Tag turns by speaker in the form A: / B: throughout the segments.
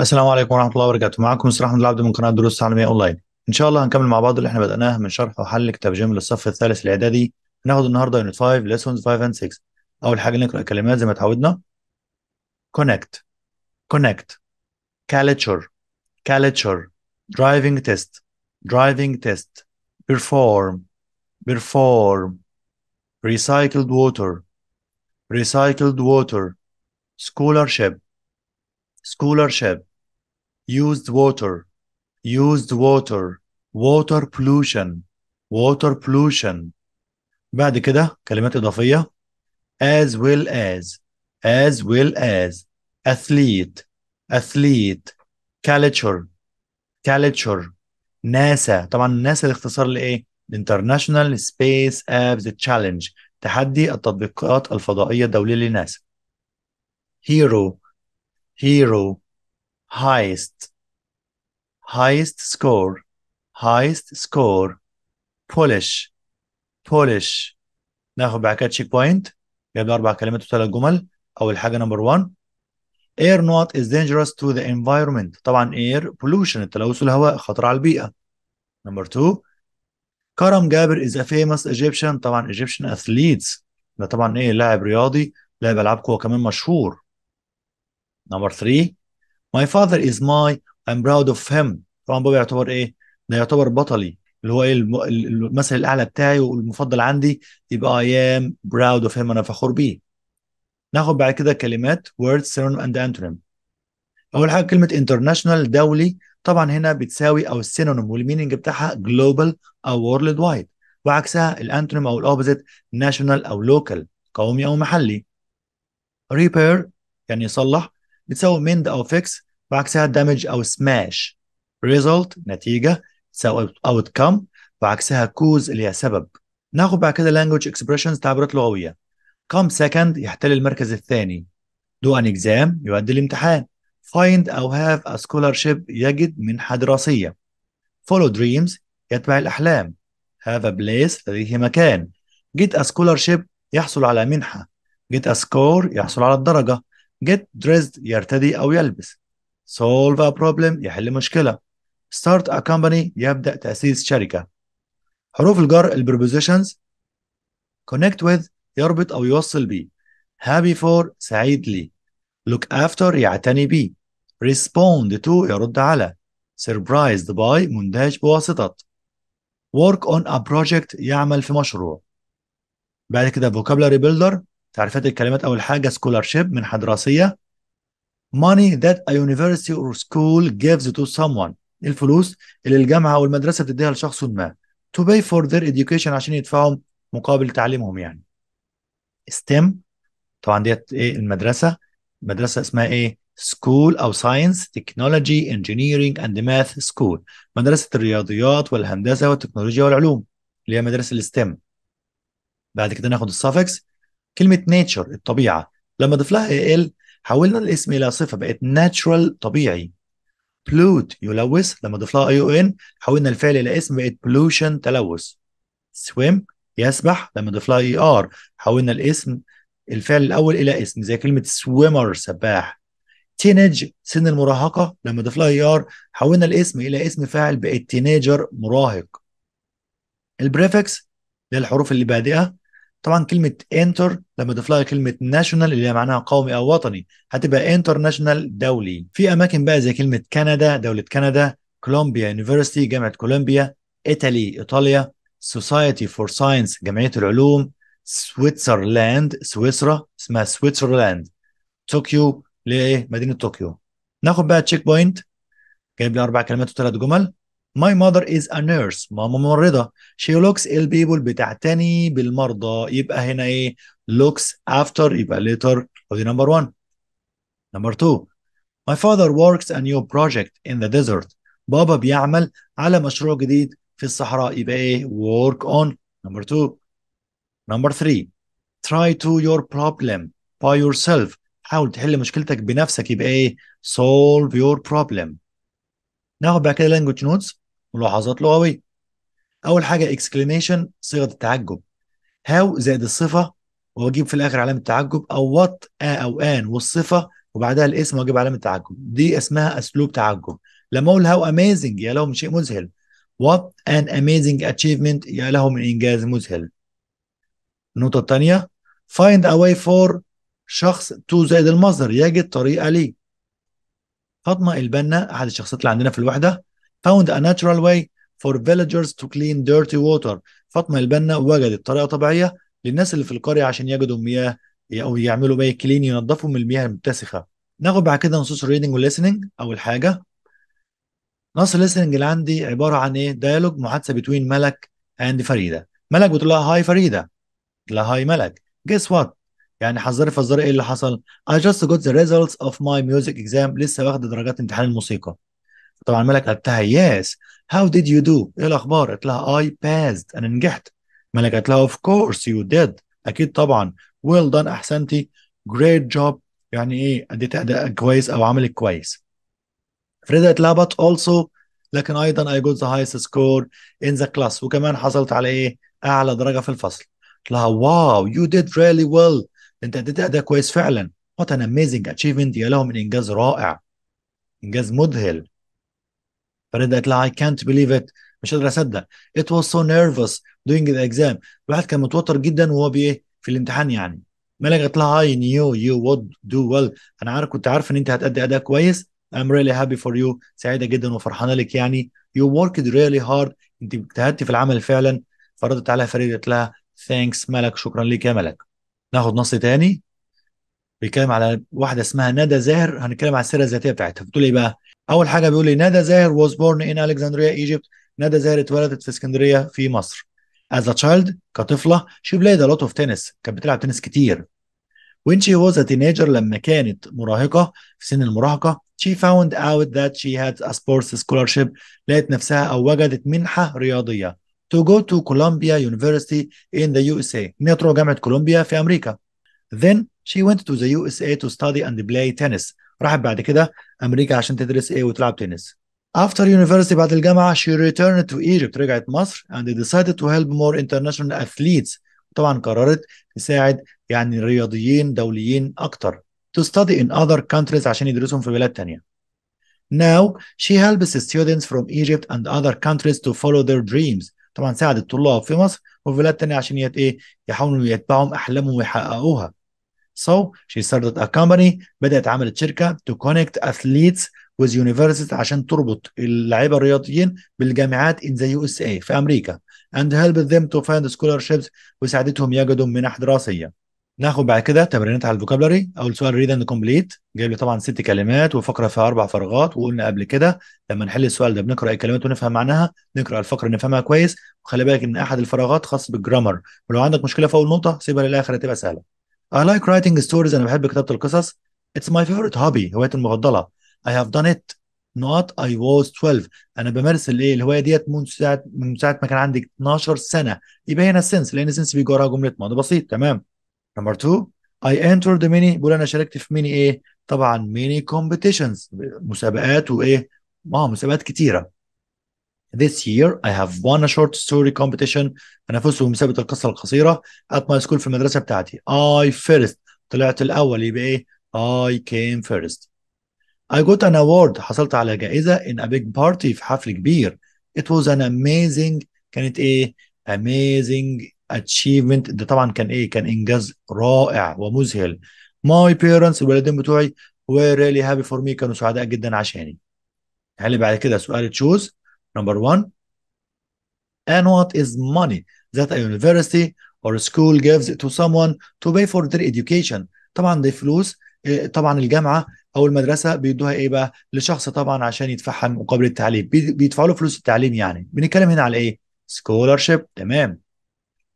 A: السلام عليكم ورحمه الله وبركاته معكم مستر احمد العبد من قناه دروس تعليميه اونلاين ان شاء الله هنكمل مع بعض اللي احنا بدأناه من شرح وحل كتاب جيم للصف الثالث الاعدادي هناخد النهارده يونت 5 ليسونز 5 اند 6 اول حاجه نقرا الكلمات زي ما اتعودنا كونكت كونكت كالتشر كالتشر درايفنج تيست درايفنج تيست بيرفورم بيرفورم ريسايكلد ووتر ريسايكلد ووتر scholarship scholarship used water used water water pollution water pollution بعد كده كلمات إضافية as well as as well as athlete athlete culture culture ناسا طبعا ناسا الاختصار لإيه؟ International Space Apps Challenge تحدي التطبيقات الفضائية الدولية لناسا hero hero highest highest score highest score Polish Polish ناخد بعد كده تشيك بوينت جبنا اربع كلمات وثلاث جمل اول حاجه نمبر 1 air not is dangerous to the environment طبعا air pollution التلوث الهواء خطر على البيئه نمبر 2 كرم جابر is a famous Egyptian طبعا Egyptian athletes ده طبعا ايه لاعب رياضي لاعب العاب قوه كمان مشهور نمبر 3 My father is my I'm proud of him طبعا بابا يعتبر ايه ده يعتبر بطلي اللي هو ايه المثل الاعلى بتاعي والمفضل عندي يبقى I am proud of him انا فخور بيه ناخد بعد كده كلمات words synonym and antonym اول حاجه كلمه international دولي طبعا هنا بتساوي او السينونيم والميننج بتاعها global او وورلد وايد وعكسها الانتونيم او الاوبزيت ناشونال او لوكال قومي او محلي ريبير يعني يصلح بتساوي مند او فيكس وعكسها دامج او سماش ريزلت نتيجه تساوي اوت كم وعكسها كوز اللي هي سبب ناخد بعد كده لانجوج اكسبريشنز تعبيرات لغويه كم سكند يحتل المركز الثاني دو ان اكزام يؤدي الامتحان find او have a scholarship يجد منحة دراسية follow dreams يتبع الأحلام have a place لديه مكان get a scholarship يحصل على منحة get a score يحصل على الدرجة get dressed يرتدي أو يلبس solve a problem يحل مشكلة start a company يبدأ تأسيس شركة حروف الجر البربوزيشنز connect with يربط أو يوصل بيه happy for سعيد لي look after يعتني بيه respond to يرد على surprised by مندهش بواسطة work on a project يعمل في مشروع بعد كده vocabulary builder تعريفات الكلمات اول حاجه سكولارشيب منحه دراسيه money that a university or school gives to someone الفلوس اللي الجامعه او المدرسه بتديها لشخص ما to pay for their education عشان يدفعوا مقابل تعليمهم يعني STEM طبعا ديت ايه المدرسه مدرسه اسمها ايه سكول او science technology engineering and math school مدرسه الرياضيات والهندسه والتكنولوجيا والعلوم اللي هي مدارس الستيم بعد كده ناخد السافكس كلمه نيتشر الطبيعه لما ضف لها ال حولنا الاسم الى صفه بقت ناتشرال طبيعي بلوت يلوث لما ضف لها اي او ان حولنا الفعل الى اسم بقت بلوشن تلوث سويم يسبح لما ضف لها اي e ار حولنا الاسم الفعل الاول الى اسم زي كلمه سويمر سباح تينج سن المراهقه لما ضف لها اي e ار حولنا الاسم الى اسم فاعل بقت تينيجر مراهق البريفكس للحروف اللي بادئه طبعا كلمه انتر لما تضيف لها كلمه ناشونال اللي معناها قومي او وطني هتبقى انترناشونال دولي في اماكن بقى زي كلمه كندا دوله كندا كولومبيا يونيفرستي جامعه كولومبيا ايطالي ايطاليا سوسايتي فور ساينس جمعيه العلوم سويتزرلاند سويسرا اسمها سويتزرلاند طوكيو اللي هي مدينه طوكيو ناخد بقى تشيك بوينت جايب لي اربع كلمات وثلاث جمل My mother is a nurse ماما ممرضة she looks ill people بتعتني بالمرضى يبقى هنا ايه looks after يبقى later ودي نمبر 1 نمبر 2 My father works a new project in the desert بابا بيعمل على مشروع جديد في الصحراء يبقى ايه work on نمبر 2 نمبر 3 try to your problem by yourself حاول تحل مشكلتك بنفسك يبقى ايه solve your problem ناخد بقى كده language notes ملاحظات لغويه اول حاجه اكسكليميشن صيغه التعجب هاو زائد الصفه واجيب في الاخر علامه تعجب او وات او ان والصفه وبعدها الاسم واجيب علامه تعجب دي اسمها اسلوب تعجب لما اقول هاو اميزنج يا له من شيء مذهل وات ان اميزنج اتشيفمنت يا له من انجاز مذهل النقطه الثانيه فايند اواي فور شخص تو زائد المصدر يجد طريقه ليه فاطمه البنا احد الشخصيات اللي عندنا في الوحده found a natural way for villagers to clean dirty water فاطمة البنا وجدت طريقة طبيعية للناس اللي في القرية عشان يجدوا مياه أو يعملوا مياه كلين ينظفوا من المياه المتسخة ناخد بعد كده نصوص الريدنج والليسننج أول حاجة نص الليسننج اللي عندي عبارة عن إيه ديالوج محادثة بين ملك أند فريدة ملك بتقول لها هاي فريدة بتقول لها هاي ملك جيس وات يعني حذري فزري ايه اللي حصل I just got the results of my music exam لسه واخدة درجات امتحان الموسيقى طبعا ملك قالت لها يس هاو ديد يو دو ايه الاخبار قالت لها اي باست انا نجحت ملك قالت لها اوف كورس يو ديد اكيد طبعا ويل well دان احسنتي جريت جوب يعني ايه اديت اداء كويس او عملك كويس فريدا قالت لها بات اولسو لكن ايضا اي جوت ذا هايست سكور ان ذا كلاس وكمان حصلت على ايه اعلى درجه في الفصل قالت لها واو يو ديد ريلي ويل انت اديت اداء كويس فعلا وات ان اميزنج اتشيفمنت يا له من انجاز رائع انجاز مذهل فريد قالت لها I can't believe it مش قادر اصدق it was so nervous doing the exam الواحد كان متوتر جدا وهو بايه في الامتحان يعني ملك قالت لها I knew you would do well انا عارف كنت عارف ان انت هتأدي اداء كويس I'm really happy for you سعيده جدا وفرحانه لك يعني you worked really hard انت اجتهدتي في العمل فعلا فردت عليها فريدة قالت لها thanks ملك شكرا لك يا ملك ناخد نص تاني بيتكلم على واحده اسمها ندى زاهر هنتكلم على السيره الذاتيه بتاعتها بتقول ايه بقى اول حاجه بيقول لي ندى زاهر was born in Alexandria Egypt ندى زاهر اتولدت في اسكندريه في مصر as a child كطفله she played a lot of tennis كانت بتلعب تنس كتير when she was a teenager لما كانت مراهقه في سن المراهقه she found out that she had a sports scholarship لقت نفسها او وجدت منحه رياضيه to go to Columbia University in the USA ان هي تروح جامعه كولومبيا في امريكا then she went to the USA to study and play tennis راحت بعد كده امريكا عشان تدرس ايه وتلعب تنس After university بعد الجامعة she returned to Egypt رجعت مصر and decided to help more international athletes طبعا قررت تساعد يعني رياضيين دوليين أكتر to study in other countries عشان يدرسهم في بلاد تانية. Now she helps students from Egypt and other countries to follow their dreams طبعا ساعدت طلاب في مصر وفي بلاد تانية عشان يت ايه يحاولوا يتبعوا أحلامهم ويحققوها So she started a company بدأت عملت شركة to connect athletes with universities عشان تربط اللعيبة الرياضيين بالجامعات in the USA في أمريكا and help them to find scholarships وساعدتهم يجدوا منح دراسية ناخد بعد كده تمرينات على الفوكابلري اول سؤال ريد اند كومبليت جايب لي طبعا ست كلمات وفقره فيها اربع فراغات وقلنا قبل كده لما نحل السؤال ده بنقرا الكلمات ونفهم معناها نقرا الفقره نفهمها كويس وخلي بالك ان احد الفراغات خاص بالجرامر ولو عندك مشكله في اول نقطه سيبها للاخر هتبقى سهله I like writing stories أنا بحب كتابة القصص It's my favorite hobby هوايتي المفضلة I have done it not I was 12 أنا بمارس الإيه الهواية ديت من ساعة من ساعة ما كان عندي 12 سنة يبقى هنا السنس لأن السنس بيجي وراها جملة ماضي بسيط تمام نمبر 2 I entered the mini بقول أنا شاركت في ميني إيه طبعا ميني كومبيتيشنز مسابقات وإيه ما آه، مسابقات كتيرة This year I have won a short story competition أنا فزت بمسابقة القصة القصيرة at my school في المدرسة بتاعتي I first طلعت الأول يبقى إيه I came first I got an award حصلت على جائزة in a big party في حفل كبير It was an amazing كانت إيه amazing achievement ده طبعا كان إيه كان إنجاز رائع ومذهل My parents الوالدين بتوعي were really happy for me كانوا سعداء جدا عشاني هل يعني بعد كده سؤال تشوز Number one, what is money that a university or a school gives to someone to pay for their education. طبعا دي فلوس إيه، طبعا الجامعه او المدرسه بيدوها ايه بقى لشخص طبعا عشان يدفعها مقابل التعليم بيدفعوا له فلوس التعليم يعني بنتكلم هنا على ايه scholarship تمام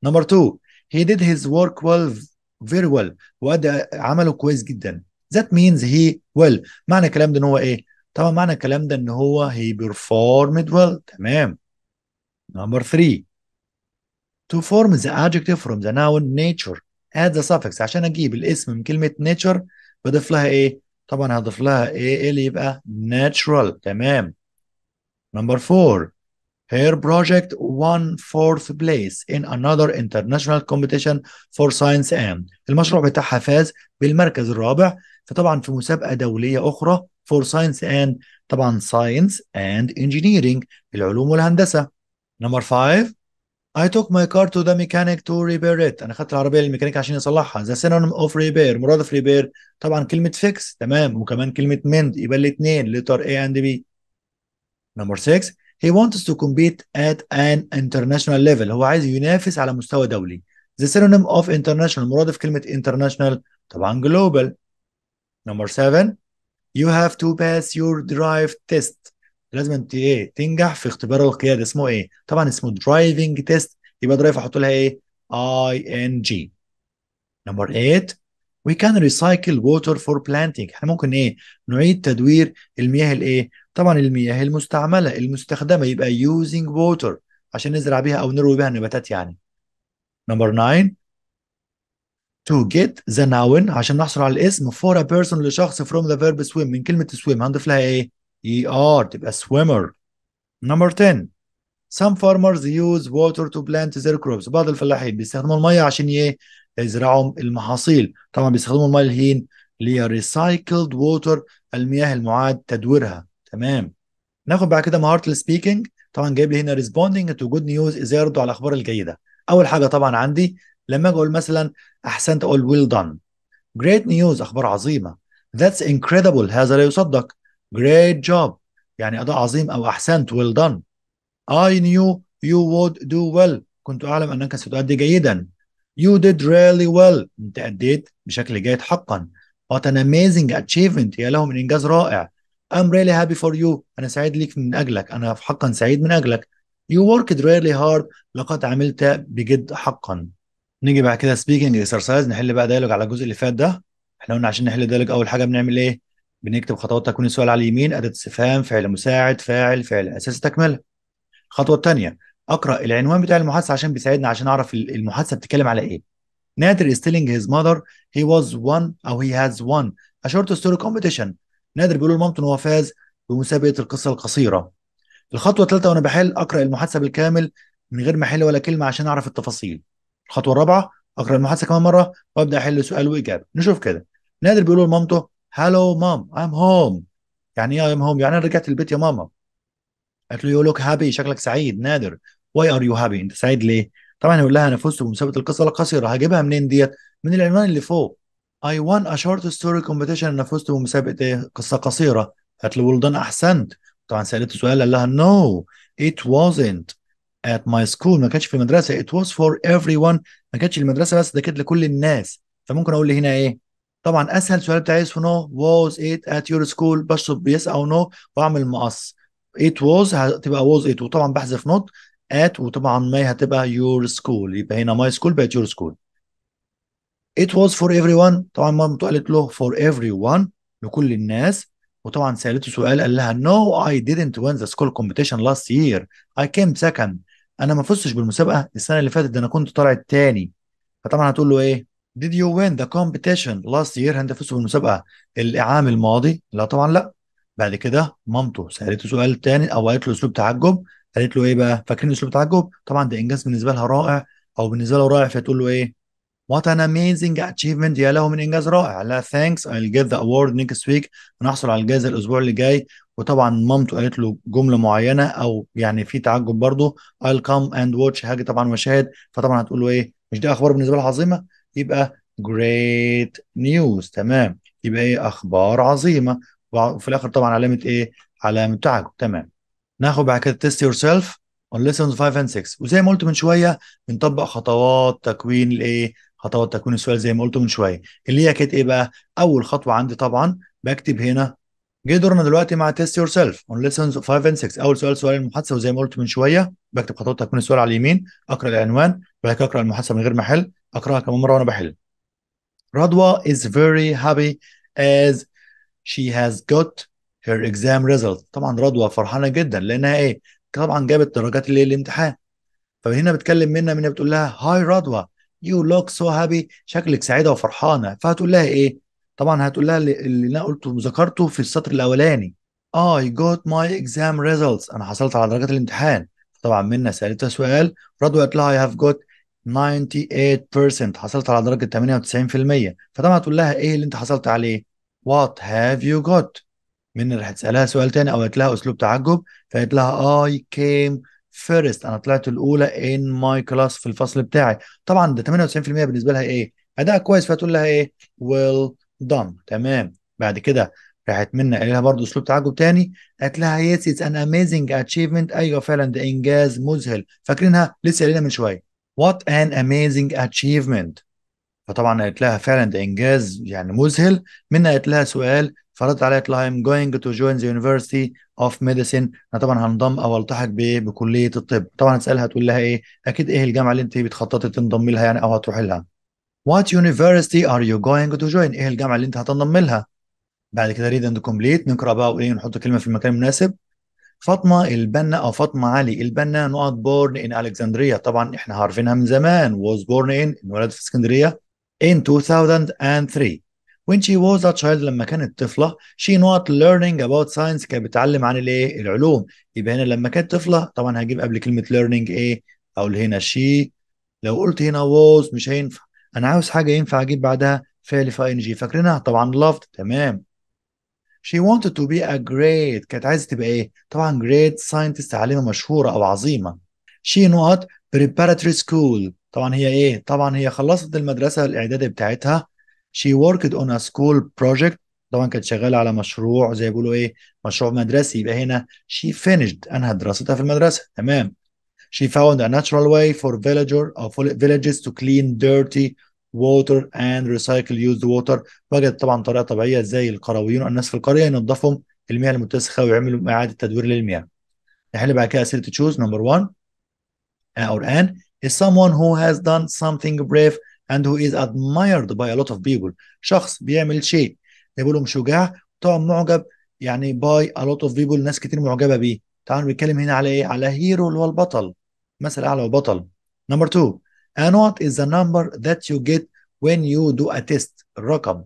A: نمبر 2 he did his work well very well وادى عمله كويس جدا that means he well معنى الكلام ده ان هو ايه طبعا معنى الكلام ده ان هو هي performed well تمام نمبر 3 to form the adjective from the noun nature add the suffix عشان اجيب الاسم من كلمه nature بضيف لها ايه طبعا هضيف لها ايه اللي يبقى natural تمام نمبر 4 Her project won fourth place in another international competition for science and المشروع بتاعها فاز بالمركز الرابع فطبعا في مسابقة دولية أخرى فور ساينس اند طبعا ساينس اند انجينيرنج العلوم والهندسه نمبر 5 I took my car to the mechanic to repair it. أنا أخذت العربية للميكانيك عشان يصلحها. The synonym of repair مرادف repair طبعا كلمة fix تمام وكمان كلمة mend يبقى الاثنين letter A and B. Number 6 He wants to compete at an international level. هو عايز ينافس على مستوى دولي. The synonym of international مرادف كلمة international طبعا global. Number 7 يو هاف تو باس يور درايف تيست لازم انت ايه تنجح في اختبار القياده اسمه ايه طبعا اسمه درايفنج تيست يبقى درايف احط لها ايه اي ان جي نمبر 8 we can recycle water for planting احنا ممكن ايه نعيد تدوير المياه الايه طبعا المياه المستعمله المستخدمه يبقى using water عشان نزرع بيها او نروي بيها النباتات يعني نمبر 9 to get the noun عشان نحصل على الاسم for a person لشخص from the verb swim من كلمة swim هنضيف لها ايه؟ er تبقى swimmer number 10 some farmers use water to plant their crops بعض الفلاحين بيستخدموا المية عشان ايه؟ يزرعوا المحاصيل طبعا بيستخدموا المية الهين اللي هي recycled water المياه المعاد تدويرها تمام ناخد بعد كده مهارة السبيكنج طبعا جايب لي هنا responding to good news ازاي يردوا على الاخبار الجيدة اول حاجة طبعا عندي لما اجي اقول مثلا احسنت اقول ويل دان جريت نيوز اخبار عظيمه ذاتس انكريدبل هذا لا يصدق جريت جوب يعني اداء عظيم او احسنت ويل دان اي نيو يو وود دو ويل كنت اعلم انك ستؤدي جيدا You did really well. أنت أديت بشكل جيد حقا. What an amazing achievement. يا له من إنجاز رائع. I'm really happy for you. أنا سعيد ليك من أجلك. أنا حقا سعيد من أجلك. You worked really hard. لقد عملت بجد حقا. نيجي بعد كده سبيكنج اكسرسايز نحل بقى دايلوج على الجزء اللي فات ده احنا قلنا عشان نحل دايلوج اول حاجه بنعمل ايه بنكتب خطوات تكوين السؤال على اليمين اداه استفهام فعل مساعد فاعل فعل اساسي تكمله الخطوه الثانيه اقرا العنوان بتاع المحادثه عشان بيساعدنا عشان اعرف المحادثه بتتكلم على ايه نادر از تيلينج هيز mother هي واز وان أو هي هاز وان ا شورت ستوري كومبيتيشن نادر بيقول لمامته إن هو فاز بمسابقة القصة القصيرة الخطوة الثالثة وأنا بحل أقرأ المحادثة بالكامل من غير ما أحل ولا كلمة عشان أعرف التفاصيل الخطوه الرابعه اقرا المحادثه كمان مره وابدا احل سؤال واجابه نشوف كده نادر بيقول لمامته هالو مام ام هوم يعني ايه ام هوم يعني انا رجعت البيت يا ماما قالت له يو لوك هابي شكلك سعيد نادر واي ار يو هابي انت سعيد ليه طبعا يقول لها انا فزت بمسابقه القصه القصيره هجيبها منين ديت من العنوان اللي فوق اي وان ا شورت ستوري كومبيتيشن انا فزت بمسابقه ايه قصه قصيره قالت له ولدان احسنت طبعا سالته سؤال قال لها نو ات وازنت at my school ما كانش في المدرسه it was for everyone ما كانتش المدرسه بس ده كانت لكل الناس فممكن اقول هنا ايه طبعا اسهل سؤال بتاعي اسمه نو was it at your school بشرب يس او نو واعمل مقص it was هتبقى was it وطبعا بحذف not at وطبعا ما هتبقى your school يبقى هنا my school بقت your school it was for everyone طبعا مامته قالت له for everyone لكل الناس وطبعا سالته سؤال قال لها no I didn't win the school competition last year I came second انا ما فزتش بالمسابقه السنه اللي فاتت ده انا كنت طالع التاني فطبعا هتقول له ايه did you win the competition last year هل انت فزت بالمسابقه العام الماضي لا طبعا لا بعد كده مامته سالته سؤال تاني او قالت له اسلوب تعجب قالت له ايه بقى فاكرين اسلوب تعجب طبعا ده انجاز بالنسبه لها رائع او بالنسبه له رائع فتقول له ايه وات ان amazing اتشيفمنت يا له من انجاز رائع لا ثانكس I'll get the award next week ونحصل على الجائزه الاسبوع اللي جاي وطبعا مامته قالت له جمله معينه او يعني في تعجب برضه I'll come and watch هاجي طبعا وشاهد فطبعا هتقول له ايه مش دي اخبار بالنسبه لها عظيمه يبقى جريت نيوز تمام يبقى ايه اخبار عظيمه وفي الاخر طبعا علامه ايه علامه تعجب تمام ناخد بعد كده test يور سيلف on lessons 5 and 6 وزي ما قلت من شويه بنطبق خطوات تكوين الايه خطوات تكوين السؤال زي ما قلت من شويه اللي هي كانت ايه بقى اول خطوه عندي طبعا بكتب هنا جه دورنا دلوقتي مع تيست يور سيلف اون ليسونز 5 اند 6 اول سؤال سؤال المحادثه وزي ما قلت من شويه بكتب خطوات تكوين السؤال على اليمين اقرا العنوان بعد كده اقرا المحادثه من غير ما احل اقراها كمان مره وانا بحل رضوى is very happy as she has got her exam result طبعا رضوى فرحانه جدا لانها ايه طبعا جابت درجات اللي الامتحان فهنا بتكلم منا منها بتقول لها هاي رضوى يو لوك سو هابي شكلك سعيده وفرحانه فهتقول لها ايه طبعا هتقول لها اللي انا قلته ذكرته في السطر الاولاني اي آه، I got my exam results انا حصلت على درجات الامتحان طبعا منا سالتها سؤال رضوى قالت لها I have got 98% حصلت على درجه 98% فطبعا هتقول لها ايه اللي انت حصلت عليه what have you got منى راح تسالها سؤال تاني او قالت لها اسلوب تعجب فقالت لها I came فيرست انا طلعت الاولى ان ماي كلاس في الفصل بتاعي طبعا ده 98% بالنسبه لها ايه اداء كويس فتقول لها ايه ويل دان تمام بعد كده راحت منا قال لها برضه اسلوب تعجب تاني قالت لها يس اتس ان اميزنج اتشيفمنت ايوه فعلا ده انجاز مذهل فاكرينها لسه قايلينها من شويه وات ان اميزنج اتشيفمنت فطبعا قالت لها فعلا ده انجاز يعني مذهل منا قالت لها سؤال فرد قلت لها I'm going to join the University of Medicine انا طبعا هنضم او التحق بكليه الطب طبعا هتسالها تقول لها ايه اكيد ايه الجامعه اللي انت بتخططي تنضمي لها يعني او هتروحي لها What university are you going to join ايه الجامعه اللي انت هتنضم لها بعد كده read and complete نقرا بقى وايه نحط كلمه في المكان المناسب فاطمه البنا او فاطمه علي البنا نقط بورن ان الكسندريه طبعا احنا عارفينها من زمان was born in انولدت في اسكندريه in 2003 when she was a child لما كانت طفلة she not learning about science كانت بتعلم عن الايه العلوم يبقى هنا لما كانت طفلة طبعا هجيب قبل كلمة learning ايه اقول هنا she لو قلت هنا was مش هينفع انا عاوز حاجة ينفع اجيب بعدها فعل في اي جي فاكرينها طبعا loved تمام she wanted to be a great كانت عايزة تبقى ايه طبعا great scientist عالمة مشهورة او عظيمة she not preparatory school طبعا هي ايه طبعا هي خلصت المدرسة الاعدادية بتاعتها she worked on a school project طبعا كانت شغاله على مشروع زي بيقولوا ايه مشروع مدرسي يبقى هنا she finished انهت دراستها في المدرسه تمام she found a natural way for villager uh, or villages to clean dirty water and recycle used water وجدت طبعا طريقه طبيعيه ازاي القرويون والناس في القريه ينظفوا المياه المتسخه ويعملوا اعاده تدوير للمياه نحل بعد كده اسئله تشوز نمبر 1 اور ان is someone who has done something brave and who is admired by a lot of people شخص بيعمل شيء بيقولهم شجاع طبعا معجب يعني باي a lot of people ناس كتير معجبه بيه تعالوا نتكلم هنا على ايه على هيرو اللي هو البطل مثل اعلى وبطل نمبر 2 and what is the number that you get when you do a test الرقم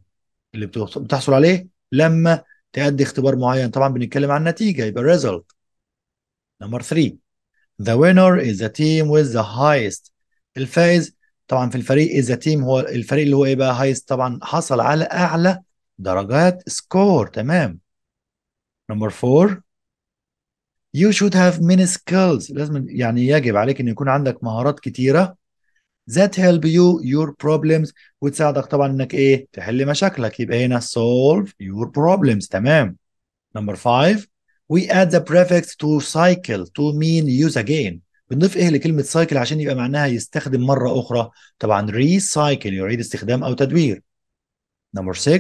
A: اللي بتحصل عليه لما تأدي اختبار معين طبعا بنتكلم عن نتيجة يبقى result number 3 the winner is the team with the highest الفائز طبعا في الفريق اذا تيم هو الفريق اللي هو ايه بقى هايست طبعا حصل على اعلى درجات سكور تمام نمبر 4 يو شود هاف ميني سكيلز لازم يعني يجب عليك ان يكون عندك مهارات كتيره ذات هيلب يو يور بروبلمز وتساعدك طبعا انك ايه تحل مشاكلك يبقى هنا سولف يور بروبلمز تمام نمبر 5 we add the prefix to cycle to mean use again بنضيف ايه لكلمه سايكل عشان يبقى معناها يستخدم مره اخرى طبعا ريسايكل يعيد استخدام او تدوير نمبر 6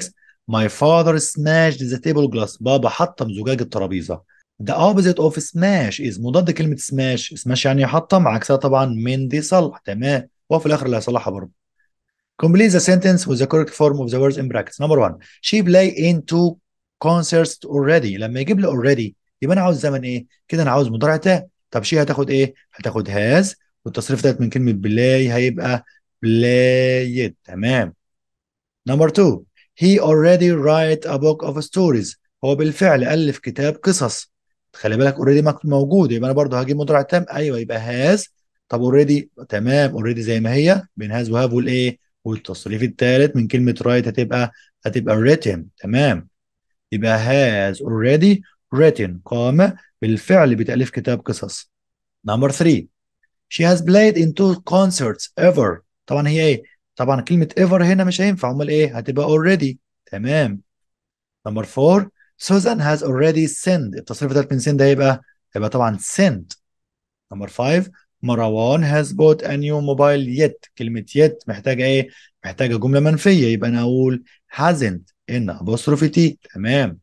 A: My father smashed the table glass بابا حطم زجاج الترابيزه The opposite of smash is مضاد كلمة smash smash يعني حطم عكسها طبعا من دي صلح تمام وفي الآخر اللي هيصلحها برضه Complete the sentence with the correct form of the words in brackets number one she play in two concerts already لما يجيب لي already يبقى أنا عاوز زمن إيه؟ كده أنا عاوز مضارع تام طب شي هتاخد ايه؟ هتاخد هاز والتصريف ده من كلمه بلاي هيبقى بلايد تمام نمبر 2 he already write a book of stories هو بالفعل الف كتاب قصص خلي بالك اوريدي موجود يبقى انا برضه هجيب مضارع تام ايوه يبقى هاز طب اوريدي تمام اوريدي زي ما هي بين هاز وهاف والايه والتصريف الثالث من كلمه رايت هتبقى هتبقى ريتم تمام يبقى هاز اوريدي written قام بالفعل بتأليف كتاب قصص number three she has played in two concerts ever طبعا هي ايه طبعا كلمة ever هنا مش هينفع امال ايه هتبقى already تمام number four Susan has already sent التصريف بتاعت من send ده هيبقى هيبقى طبعا sent number five مروان has bought a new mobile yet كلمة yet محتاجة ايه محتاجة جملة منفية يبقى انا اقول hasn't ان apostrophe تمام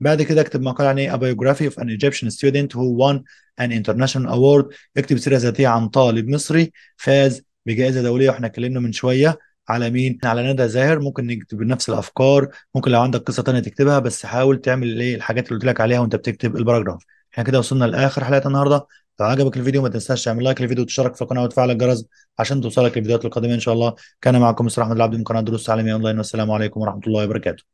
A: بعد كده اكتب مقال عن ايه بايوجرافي اوف ان ايجيبشن ستودنت هو وان ان انترناشونال اوورد اكتب سيره ذاتيه عن طالب مصري فاز بجائزه دوليه واحنا اتكلمنا من شويه على مين على ندى زاهر ممكن نكتب نفس الافكار ممكن لو عندك قصه تانية تكتبها بس حاول تعمل الايه الحاجات اللي قلت لك عليها وانت بتكتب الباراجراف احنا كده وصلنا لاخر حلقه النهارده لو عجبك الفيديو ما تنساش تعمل لايك للفيديو وتشترك في القناه وتفعل الجرس عشان توصلك الفيديوهات القادمه ان شاء الله كان معكم مصر احمد العبد من قناه دروس تعليميه اونلاين والسلام عليكم ورحمه الله وبركاته